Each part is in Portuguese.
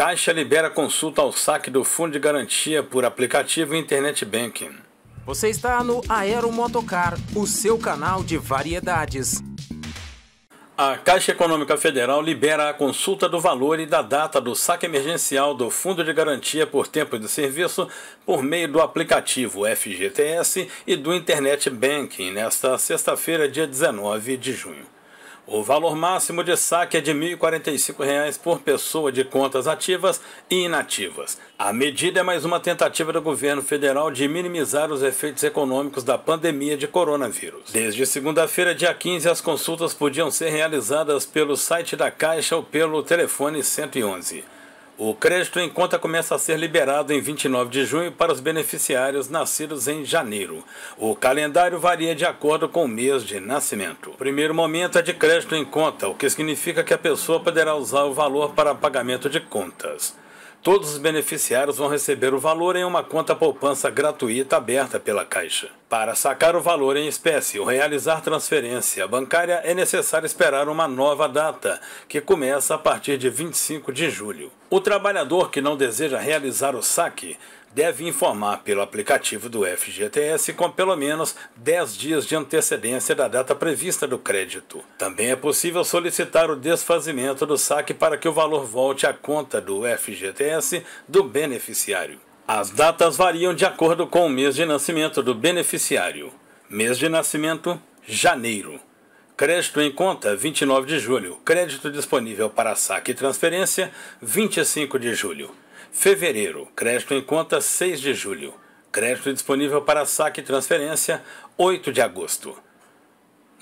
Caixa libera consulta ao saque do Fundo de Garantia por aplicativo e internet banking. Você está no Aero Motocar, o seu canal de variedades. A Caixa Econômica Federal libera a consulta do valor e da data do saque emergencial do Fundo de Garantia por Tempo de Serviço por meio do aplicativo FGTS e do Internet Banking nesta sexta-feira, dia 19 de junho. O valor máximo de saque é de R$ 1.045 por pessoa de contas ativas e inativas. A medida é mais uma tentativa do governo federal de minimizar os efeitos econômicos da pandemia de coronavírus. Desde segunda-feira, dia 15, as consultas podiam ser realizadas pelo site da Caixa ou pelo telefone 111. O crédito em conta começa a ser liberado em 29 de junho para os beneficiários nascidos em janeiro. O calendário varia de acordo com o mês de nascimento. O primeiro momento é de crédito em conta, o que significa que a pessoa poderá usar o valor para pagamento de contas. Todos os beneficiários vão receber o valor em uma conta poupança gratuita aberta pela Caixa. Para sacar o valor em espécie ou realizar transferência bancária, é necessário esperar uma nova data, que começa a partir de 25 de julho. O trabalhador que não deseja realizar o saque deve informar pelo aplicativo do FGTS com pelo menos 10 dias de antecedência da data prevista do crédito. Também é possível solicitar o desfazimento do saque para que o valor volte à conta do FGTS do beneficiário. As datas variam de acordo com o mês de nascimento do beneficiário. Mês de nascimento: janeiro. Crédito em conta: 29 de julho. Crédito disponível para saque e transferência: 25 de julho. Fevereiro: crédito em conta: 6 de julho. Crédito disponível para saque e transferência: 8 de agosto.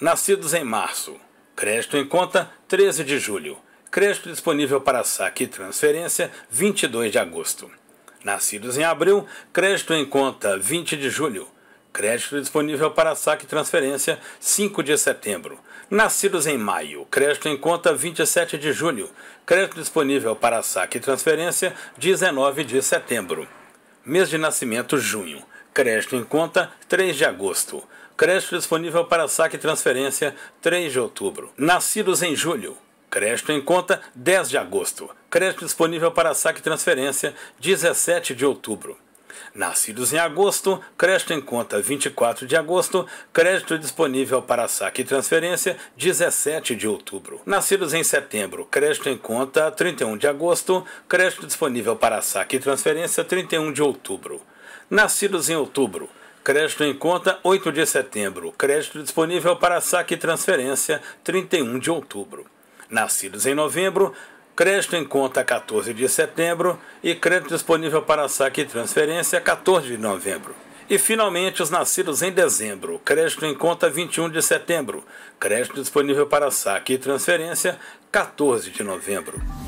Nascidos em março: crédito em conta: 13 de julho. Crédito disponível para saque e transferência: 22 de agosto. Nascidos em abril, crédito em conta 20 de julho. Crédito disponível para saque e transferência 5 de setembro. Nascidos em maio, crédito em conta 27 de julho. Crédito disponível para saque e transferência 19 de setembro. Mês de nascimento junho. Crédito em conta 3 de agosto. Crédito disponível para saque e transferência 3 de outubro. Nascidos em julho, Crédito em conta 10 de agosto. Crédito disponível para saque e transferência 17 de outubro. Nascidos em agosto, crédito em conta 24 de agosto, crédito disponível para saque e transferência 17 de outubro. Nascidos em setembro, crédito em conta 31 de agosto, crédito disponível para saque e transferência 31 de outubro. Nascidos em outubro, crédito em conta 8 de setembro, crédito disponível para saque e transferência 31 de outubro. Nascidos em novembro, crédito em conta 14 de setembro e crédito disponível para saque e transferência 14 de novembro. E finalmente os nascidos em dezembro, crédito em conta 21 de setembro, crédito disponível para saque e transferência 14 de novembro.